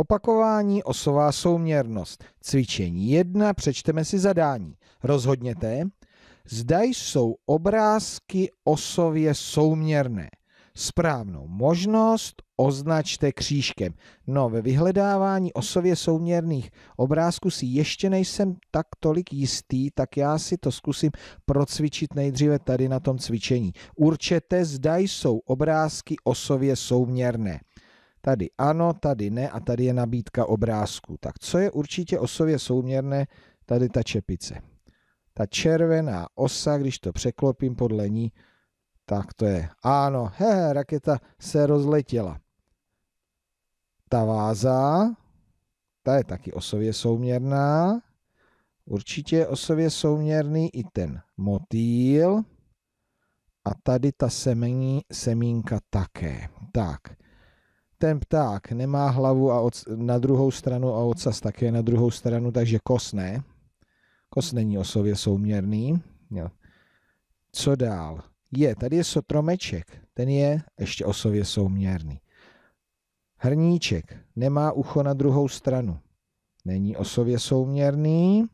Opakování, osová souměrnost. Cvičení 1, přečteme si zadání. Rozhodněte, zda jsou obrázky osově souměrné. Správnou možnost označte křížkem. No, ve vyhledávání osově souměrných obrázků si ještě nejsem tak tolik jistý, tak já si to zkusím procvičit nejdříve tady na tom cvičení. Určete, zda jsou obrázky osově souměrné. Tady ano, tady ne a tady je nabídka obrázku. Tak co je určitě osově souměrné, tady ta čepice. Ta červená osa, když to překlopím podle ní, tak to je ano, he, raketa se rozletěla. Ta váza, ta je taky osově souměrná. Určitě je osově souměrný i ten motýl. A tady ta semení, semínka také. Tak, ten pták nemá hlavu a od, na druhou stranu a ocas také na druhou stranu, takže kos ne. Kos není osově souměrný. Jo. Co dál? Je, tady je sotromeček, ten je ještě osově souměrný. Hrníček nemá ucho na druhou stranu. Není osově souměrný.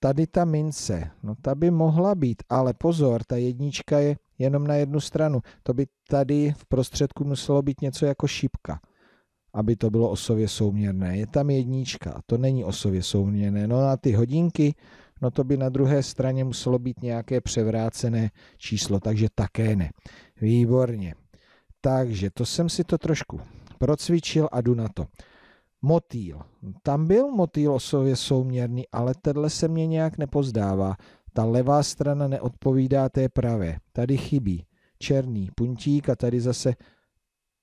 Tady ta mince, no ta by mohla být, ale pozor, ta jednička je jenom na jednu stranu. To by tady v prostředku muselo být něco jako šípka, aby to bylo osově souměrné. Je tam jednička, to není osově souměrné. No a ty hodinky, no to by na druhé straně muselo být nějaké převrácené číslo, takže také ne. Výborně. Takže to jsem si to trošku procvičil a jdu na to. Motýl. Tam byl motýl osově souměrný, ale tenhle se mě nějak nepozdává. Ta levá strana neodpovídá té pravé. Tady chybí černý puntík a tady zase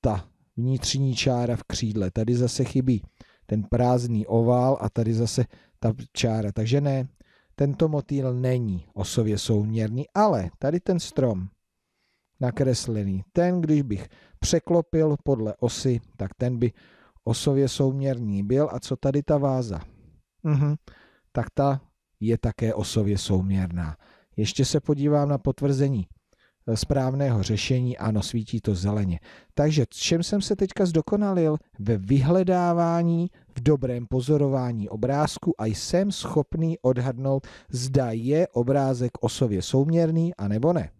ta vnitřní čára v křídle. Tady zase chybí ten prázdný ovál a tady zase ta čára. Takže ne, tento motýl není osově souměrný, ale tady ten strom nakreslený, ten, když bych překlopil podle osy, tak ten by osově souměrný byl. A co tady ta váza? Uhum. Tak ta je také osově souměrná. Ještě se podívám na potvrzení eh, správného řešení, ano, svítí to zeleně. Takže čem jsem se teďka zdokonalil? Ve vyhledávání, v dobrém pozorování obrázku a jsem schopný odhadnout, zda je obrázek osově souměrný a nebo ne.